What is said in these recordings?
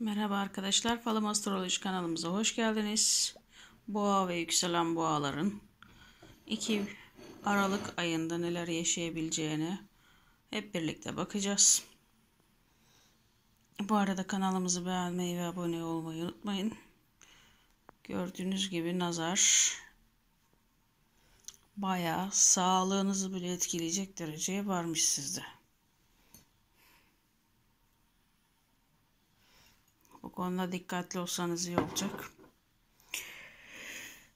Merhaba arkadaşlar. Falım Astroloji kanalımıza hoş geldiniz. Boğa ve yükselen boğaların 2 Aralık ayında neler yaşayabileceğini hep birlikte bakacağız. Bu arada kanalımızı beğenmeyi ve abone olmayı unutmayın. Gördüğünüz gibi nazar bayağı sağlığınızı bile etkileyecek dereceye varmış sizde. Bu konuda dikkatli olsanız iyi olacak.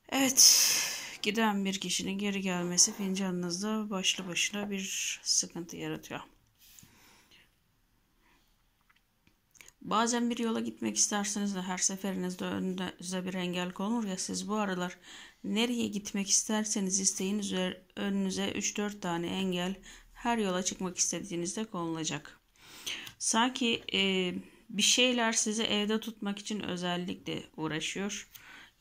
Evet. Giden bir kişinin geri gelmesi fincanınızda başlı başına bir sıkıntı yaratıyor. Bazen bir yola gitmek istersiniz de her seferinizde önünüze bir engel konur ya siz bu aralar nereye gitmek isterseniz isteyin önünüze 3-4 tane engel her yola çıkmak istediğinizde konulacak. Sanki e, bir şeyler sizi evde tutmak için özellikle uğraşıyor.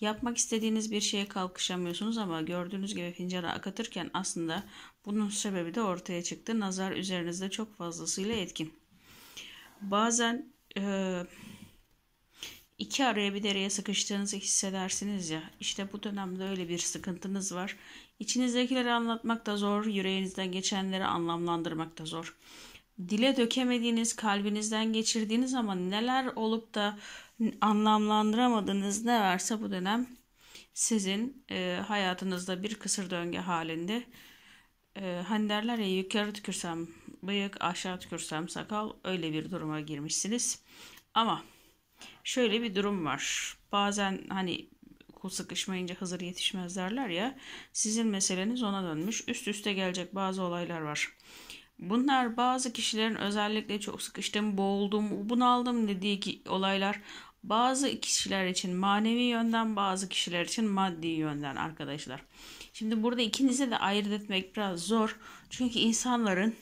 Yapmak istediğiniz bir şeye kalkışamıyorsunuz ama gördüğünüz gibi fincanı akıtırken aslında bunun sebebi de ortaya çıktı. Nazar üzerinizde çok fazlasıyla etkin. Bazen e, iki araya bir dereye sıkıştığınızı hissedersiniz ya. İşte bu dönemde öyle bir sıkıntınız var. İçinizdekileri anlatmak da zor, yüreğinizden geçenleri anlamlandırmak da zor dile dökemediğiniz, kalbinizden geçirdiğiniz ama neler olup da anlamlandıramadığınız ne varsa bu dönem sizin e, hayatınızda bir kısır döngü halinde. E, hani derler ya yukarı tükürsem bıyık, aşağı tükürsem sakal öyle bir duruma girmişsiniz. Ama şöyle bir durum var. Bazen hani kul sıkışmayınca hazır yetişmez derler ya. Sizin meseleniz ona dönmüş. Üst üste gelecek bazı olaylar var. Bunlar bazı kişilerin özellikle çok sıkıştım, boğuldum, bunaldım dediği ki olaylar bazı kişiler için manevi yönden, bazı kişiler için maddi yönden arkadaşlar. Şimdi burada ikinizi de ayırt etmek biraz zor. Çünkü insanların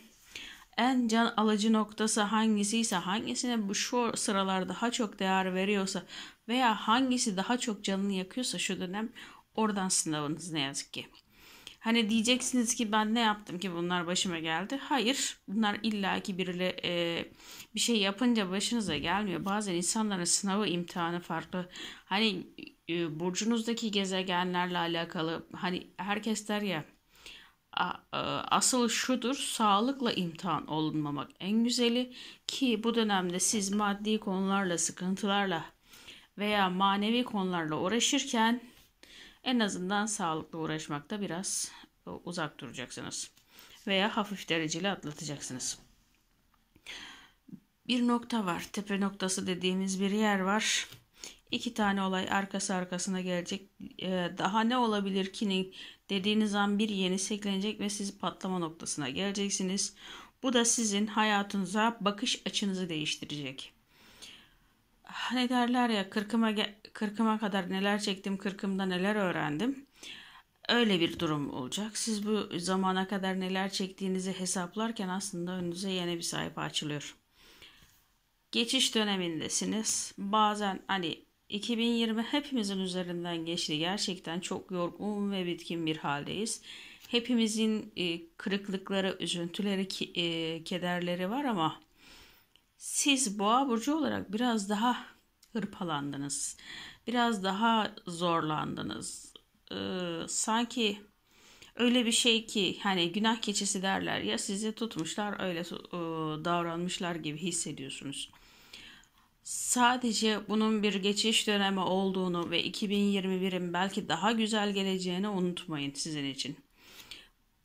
en can alıcı noktası hangisiyse, hangisine bu şu sıralar daha çok değer veriyorsa veya hangisi daha çok canını yakıyorsa şu dönem oradan sınavınız ne yazık ki. Hani diyeceksiniz ki ben ne yaptım ki bunlar başıma geldi. Hayır bunlar illaki biriyle e, bir şey yapınca başınıza gelmiyor. Bazen insanların sınavı imtihanı farklı. Hani e, burcunuzdaki gezegenlerle alakalı hani herkes der ya e, asıl şudur sağlıkla imtihan olunmamak en güzeli ki bu dönemde siz maddi konularla sıkıntılarla veya manevi konularla uğraşırken en azından sağlıklı uğraşmakta biraz e, uzak duracaksınız. Veya hafif dereceli atlatacaksınız. Bir nokta var. Tepe noktası dediğimiz bir yer var. İki tane olay arkası arkasına gelecek. E, daha ne olabilir ki dediğiniz an bir yeni seklenecek ve siz patlama noktasına geleceksiniz. Bu da sizin hayatınıza bakış açınızı değiştirecek hani derler ya kırkıma, kırkıma kadar neler çektim kırkımda neler öğrendim. Öyle bir durum olacak. Siz bu zamana kadar neler çektiğinizi hesaplarken aslında önünüze yeni bir sayfa açılıyor. Geçiş dönemindesiniz. Bazen hani 2020 hepimizin üzerinden geçti. Gerçekten çok yorgun ve bitkin bir haldeyiz. Hepimizin e, kırıklıkları, üzüntüleri, e, kederleri var ama siz boğa burcu olarak biraz daha hırpalandınız. Biraz daha zorlandınız. Ee, sanki öyle bir şey ki hani günah keçisi derler ya sizi tutmuşlar öyle e, davranmışlar gibi hissediyorsunuz. Sadece bunun bir geçiş dönemi olduğunu ve 2021'in belki daha güzel geleceğini unutmayın sizin için.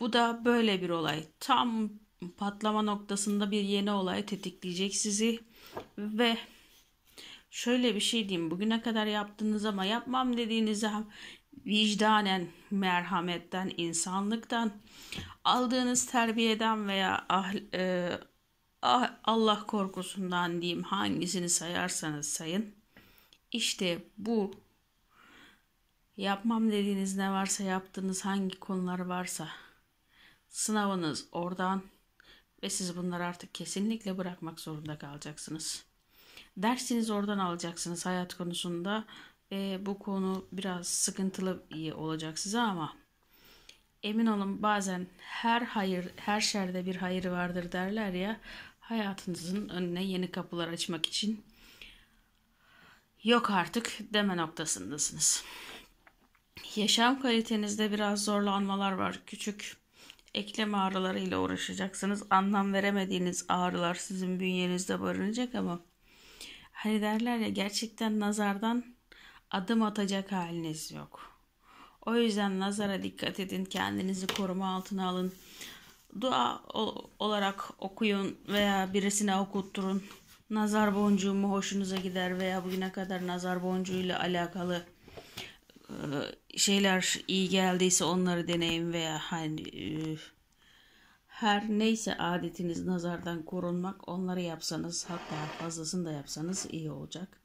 Bu da böyle bir olay. Tam patlama noktasında bir yeni olay tetikleyecek sizi ve şöyle bir şey diyeyim bugüne kadar yaptığınız ama yapmam dediğiniz vicdanen merhametten insanlıktan aldığınız terbiyeden veya ah, e, ah, Allah korkusundan diyeyim hangisini sayarsanız sayın işte bu yapmam dediğiniz ne varsa yaptığınız hangi konular varsa sınavınız oradan ve siz bunları artık kesinlikle bırakmak zorunda kalacaksınız. Dersiniz oradan alacaksınız hayat konusunda. Ve bu konu biraz sıkıntılı olacak size ama emin olun bazen her hayır her şerde bir hayır vardır derler ya hayatınızın önüne yeni kapılar açmak için yok artık deme noktasındasınız. Yaşam kalitenizde biraz zorlanmalar var. Küçük eklem ağrılarıyla uğraşacaksınız. Anlam veremediğiniz ağrılar sizin bünyenizde barınacak ama hani derler ya gerçekten nazardan adım atacak haliniz yok. O yüzden nazara dikkat edin. Kendinizi koruma altına alın. Dua olarak okuyun veya birisine okutturun. Nazar boncuğu mu hoşunuza gider veya bugüne kadar nazar boncuğuyla alakalı e, şeyler iyi geldiyse onları deneyin veya hani e, her neyse adetiniz nazardan korunmak onları yapsanız hatta fazlasını da yapsanız iyi olacak.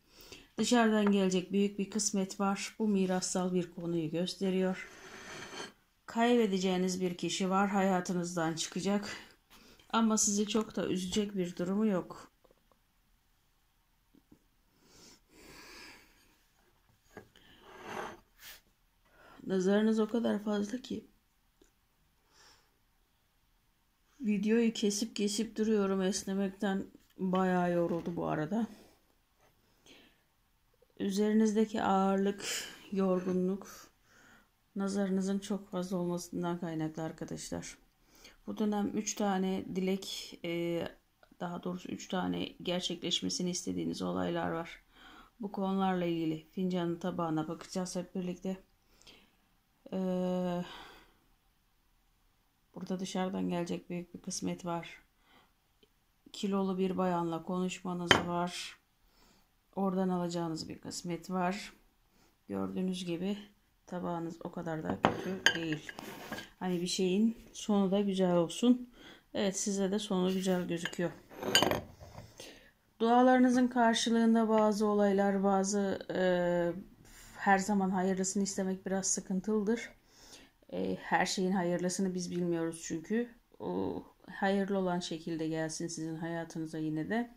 Dışarıdan gelecek büyük bir kısmet var. Bu mirassal bir konuyu gösteriyor. Kaybedeceğiniz bir kişi var hayatınızdan çıkacak. Ama sizi çok da üzecek bir durumu yok. Nazarınız o kadar fazla ki. Videoyu kesip kesip duruyorum esnemekten bayağı yoruldu bu arada. Üzerinizdeki ağırlık, yorgunluk nazarınızın çok fazla olmasından kaynaklı arkadaşlar. Bu dönem 3 tane dilek, e, daha doğrusu 3 tane gerçekleşmesini istediğiniz olaylar var. Bu konularla ilgili fincanın tabağına bakacağız hep birlikte. Ee, burada dışarıdan gelecek büyük bir kısmet var. Kilolu bir bayanla konuşmanız var. Oradan alacağınız bir kısmet var. Gördüğünüz gibi tabağınız o kadar da kötü değil. Hani bir şeyin sonu da güzel olsun. Evet size de sonu güzel gözüküyor. Dualarınızın karşılığında bazı olaylar, bazı e, her zaman hayırlısını istemek biraz sıkıntılıdır. E, her şeyin hayırlısını biz bilmiyoruz çünkü. O, hayırlı olan şekilde gelsin sizin hayatınıza yine de.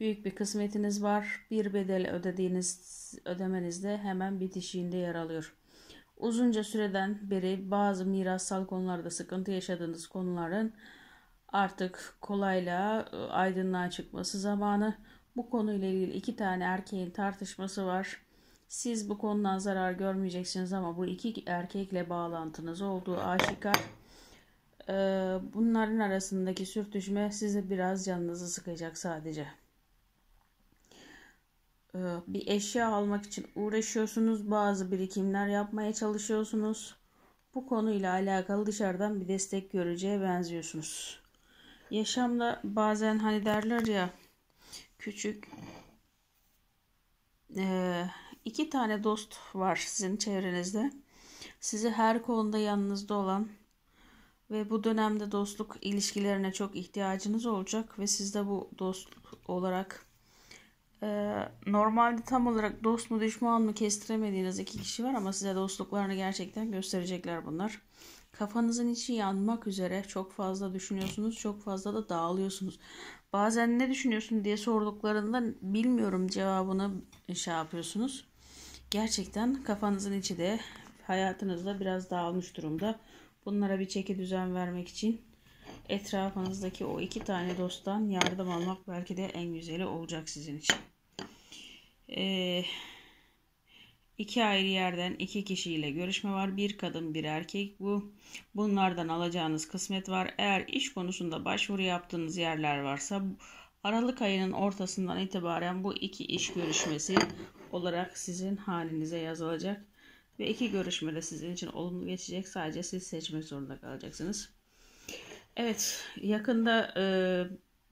Büyük bir kısmetiniz var. Bir bedel ödediğiniz ödemenizde hemen bitişiğinde yer alıyor. Uzunca süreden beri bazı mirassal konularda sıkıntı yaşadığınız konuların artık kolayla e, aydınlığa çıkması zamanı. Bu konuyla ilgili iki tane erkeğin tartışması var. Siz bu konudan zarar görmeyeceksiniz ama bu iki erkekle bağlantınız olduğu aşikar. Ee, bunların arasındaki sürtüşme size biraz canınızı sıkacak sadece. Ee, bir eşya almak için uğraşıyorsunuz. Bazı birikimler yapmaya çalışıyorsunuz. Bu konuyla alakalı dışarıdan bir destek göreceğe benziyorsunuz. Yaşamda bazen hani derler ya küçük e, iki tane dost var sizin çevrenizde. Sizi her konuda yanınızda olan ve bu dönemde dostluk ilişkilerine çok ihtiyacınız olacak ve siz de bu dostluk olarak e, normalde tam olarak dost mu düşman mı kestiremediğiniz iki kişi var ama size dostluklarını gerçekten gösterecekler bunlar. Kafanızın içi yanmak üzere çok fazla düşünüyorsunuz, çok fazla da dağılıyorsunuz. Bazen ne düşünüyorsun diye sorduklarında bilmiyorum cevabını şey yapıyorsunuz gerçekten kafanızın içi de hayatınızda biraz dağılmış durumda. Bunlara bir çeki düzen vermek için etrafınızdaki o iki tane dosttan yardım almak belki de en güzeli olacak sizin için. Ee, iki ayrı yerden iki kişiyle görüşme var. Bir kadın bir erkek bu. Bunlardan alacağınız kısmet var. Eğer iş konusunda başvuru yaptığınız yerler varsa Aralık ayının ortasından itibaren bu iki iş görüşmesi olarak sizin halinize yazılacak ve iki görüşmede sizin için olumlu geçecek. Sadece siz seçmek zorunda kalacaksınız. Evet, yakında e,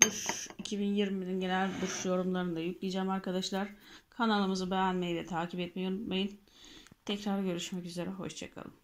Burç 2020'nin genel Burç yorumlarını da yükleyeceğim arkadaşlar. Kanalımızı beğenmeyi ve takip etmeyi unutmayın. Tekrar görüşmek üzere, hoşçakalın.